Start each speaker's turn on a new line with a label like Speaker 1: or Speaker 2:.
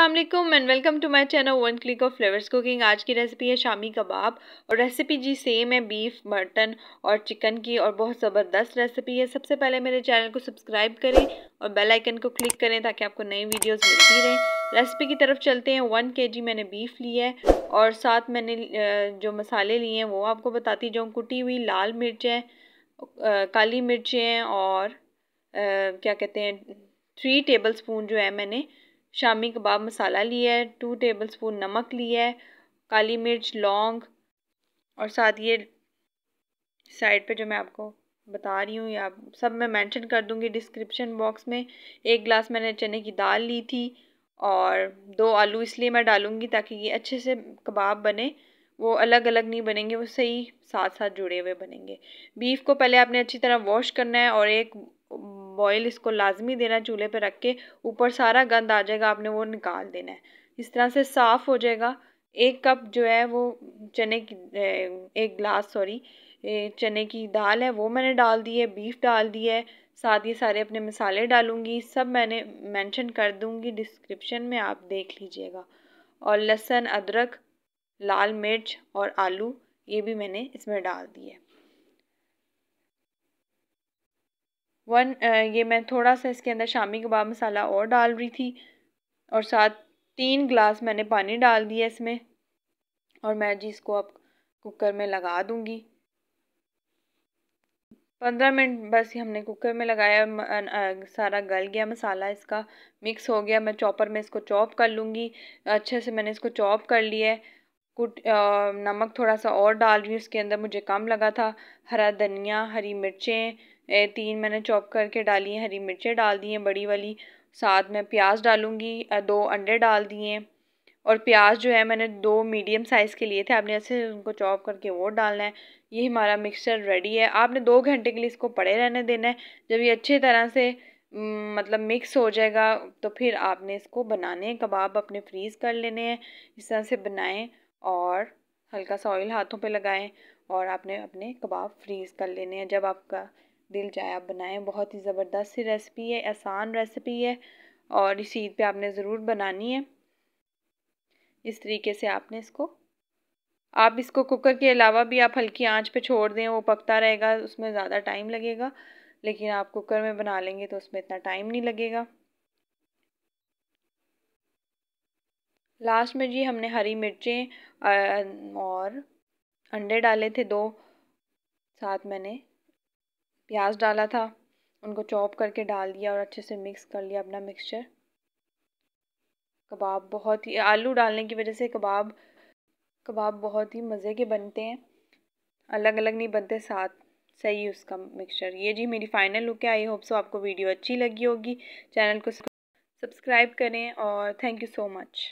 Speaker 1: Aslam and welcome to my channel one click of flavours cooking आज की recipe है शामी कबाब और रेसिपी जी सेम है बीफ मटन और चिकन की और बहुत ज़बरदस्त रेसिपी है सबसे पहले मेरे चैनल को सब्सक्राइब करें और बेल आइकन को क्लिक करें ताकि आपको नई वीडियोस मिलती रहें रेसिपी की तरफ चलते हैं वन के जी मैंने बीफ लिया है और साथ मैंने जो मसाले लिए हैं वो आपको बताती जो कुटी हुई लाल मिर्चें काली मिर्चें और क्या कहते हैं थ्री टेबल स्पून जो है मैंने शामी कबाब मसाला लिया है टू टेबल स्पून नमक लिया है काली मिर्च लौंग और साथ ये साइड पे जो मैं आपको बता रही हूँ या सब मैं मेंशन कर दूँगी डिस्क्रिप्शन बॉक्स में एक गिलास मैंने चने की दाल ली थी और दो आलू इसलिए मैं डालूँगी ताकि ये अच्छे से कबाब बने वो अलग अलग नहीं बनेंगे वो सही साथ साथ जुड़े हुए बनेंगे बीफ को पहले आपने अच्छी तरह वॉश करना है और एक बॉयल इसको लाजमी देना चूल्हे पर रख के ऊपर सारा गंद आ जाएगा आपने वो निकाल देना है इस तरह से साफ़ हो जाएगा एक कप जो है वो चने की एक गिलास सॉरी चने की दाल है वो मैंने डाल दी है बीफ डाल दी है साथ ही सारे अपने मसाले डालूंगी सब मैंने मेंशन कर दूंगी डिस्क्रिप्शन में आप देख लीजिएगा और लहसुन अदरक लाल मिर्च और आलू ये भी मैंने इसमें डाल दिए वन ये मैं थोड़ा सा इसके अंदर शामी कबाब मसाला और डाल रही थी और साथ तीन ग्लास मैंने पानी डाल दिया इसमें और मैं जी इसको अब कुकर में लगा दूँगी पंद्रह मिनट बस हमने कुकर में लगाया सारा गल गया मसाला इसका मिक्स हो गया मैं चॉपर में इसको चॉप कर लूँगी अच्छे से मैंने इसको चॉप कर लिया है कुट नमक थोड़ा सा और डाल रही हूँ इसके अंदर मुझे कम लगा था हरा धनिया हरी मिर्चें तीन मैंने चॉप करके डाली हैं हरी मिर्चें डाल दी हैं बड़ी वाली साथ में प्याज डालूँगी दो अंडे डाल दिए और प्याज जो है मैंने दो मीडियम साइज़ के लिए थे आपने ऐसे उनको चॉप करके वो डालना है ये हमारा मिक्सचर रेडी है आपने दो घंटे के लिए इसको पड़े रहने देना है जब ये अच्छी तरह से मतलब मिक्स हो जाएगा तो फिर आपने इसको बनाने कबाब अपने फ्रीज़ कर लेने हैं इस तरह से बनाएं और हल्का सा ऑयल हाथों पे लगाएं और आपने अपने कबाब फ्रीज़ कर लेने हैं जब आपका दिल चाहे आप बनाएं बहुत ही ज़बरदस्त सी रेसिपी है आसान रेसिपी है और इस ईद पर आपने ज़रूर बनानी है इस तरीके से आपने इसको आप इसको कुकर के अलावा भी आप हल्की आंच पे छोड़ दें वो पकता रहेगा उसमें ज़्यादा टाइम लगेगा लेकिन आप कुकर में बना लेंगे तो उसमें इतना टाइम नहीं लगेगा लास्ट में जी हमने हरी मिर्चें और अंडे डाले थे दो साथ मैंने प्याज डाला था उनको चॉप करके डाल दिया और अच्छे से मिक्स कर लिया अपना मिक्सचर कबाब बहुत ही आलू डालने की वजह से कबाब कबाब बहुत ही मज़े के बनते हैं अलग अलग नहीं बनते साथ सही उसका मिक्सचर ये जी मेरी फाइनल लुक है आई होप सो आपको वीडियो अच्छी लगी होगी चैनल को सब्सक्राइब करें और थैंक यू सो मच